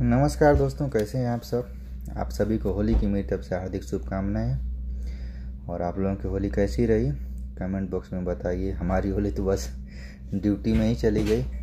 नमस्कार दोस्तों कैसे हैं आप सब आप सभी को होली की मेरी तरफ से हार्दिक शुभकामनाएं और आप लोगों की होली कैसी रही कमेंट बॉक्स में बताइए हमारी होली तो बस ड्यूटी में ही चली गई